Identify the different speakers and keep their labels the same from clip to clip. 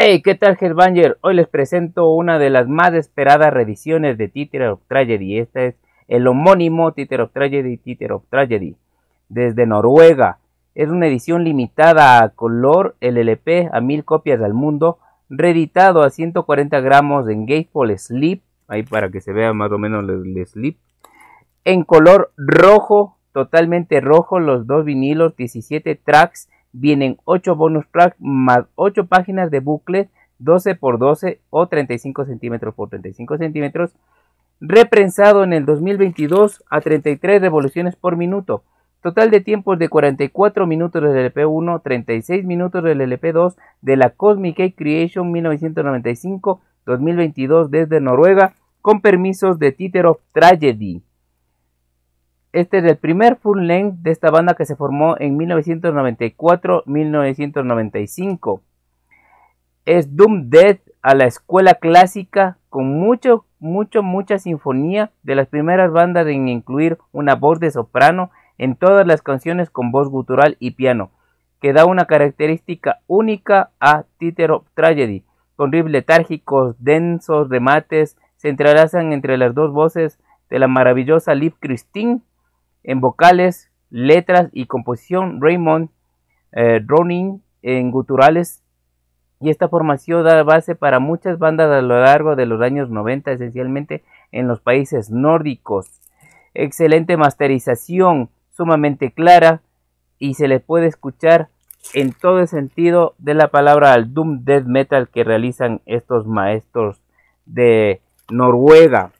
Speaker 1: Hey, ¿qué tal Headbanger? Hoy les presento una de las más esperadas reediciones de Titter of Tragedy. Esta es el homónimo Titter of Tragedy, Titter of Tragedy, desde Noruega. Es una edición limitada a color LLP a mil copias al mundo, reeditado a 140 gramos en Gateful Sleep, ahí para que se vea más o menos el, Sleep en color rojo, totalmente rojo, los dos vinilos, 17 tracks vienen 8 bonus tracks más 8 páginas de bucle 12 x 12 o 35 centímetros por 35 centímetros, reprensado en el 2022 a 33 revoluciones por minuto. Total de tiempos de 44 minutos del LP1, 36 minutos del LP2 de la Cosmic Egg Creation 1995-2022 desde Noruega, con permisos de Titer of Tragedy este es el primer full length de esta banda que se formó en 1994-1995. Es Doom Dead a la escuela clásica con mucho, mucho, mucha sinfonía de las primeras bandas en incluir una voz de soprano en todas las canciones con voz gutural y piano, que da una característica única a Theater of Tragedy, con riffs letárgicos, densos remates, se entrelazan entre las dos voces de la maravillosa Liv Christine en vocales, letras y composición Raymond eh, en guturales y esta formación da base para muchas bandas a lo largo de los años 90, esencialmente en los países nórdicos. Excelente masterización, sumamente clara y se les puede escuchar en todo el sentido de la palabra al doom death metal que realizan estos maestros de Noruega.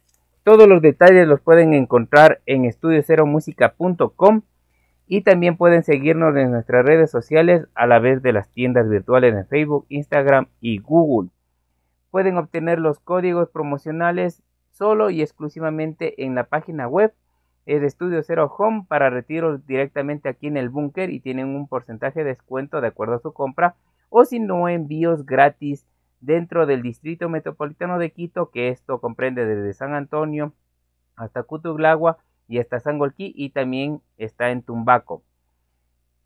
Speaker 1: Todos los detalles los pueden encontrar en estudioceromusica.com y también pueden seguirnos en nuestras redes sociales a la vez de las tiendas virtuales en Facebook, Instagram y Google. Pueden obtener los códigos promocionales solo y exclusivamente en la página web. de Estudio Cero Home para retiros directamente aquí en el búnker y tienen un porcentaje de descuento de acuerdo a su compra o si no envíos gratis dentro del distrito metropolitano de Quito, que esto comprende desde San Antonio hasta Cutuglagua y hasta Sangolquí y también está en Tumbaco.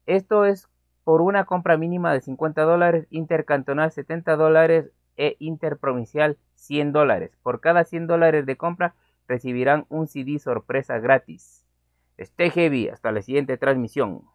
Speaker 1: Esto es por una compra mínima de 50 dólares, intercantonal 70 dólares e interprovincial 100 dólares. Por cada 100 dólares de compra recibirán un CD sorpresa gratis. Este heavy, hasta la siguiente transmisión.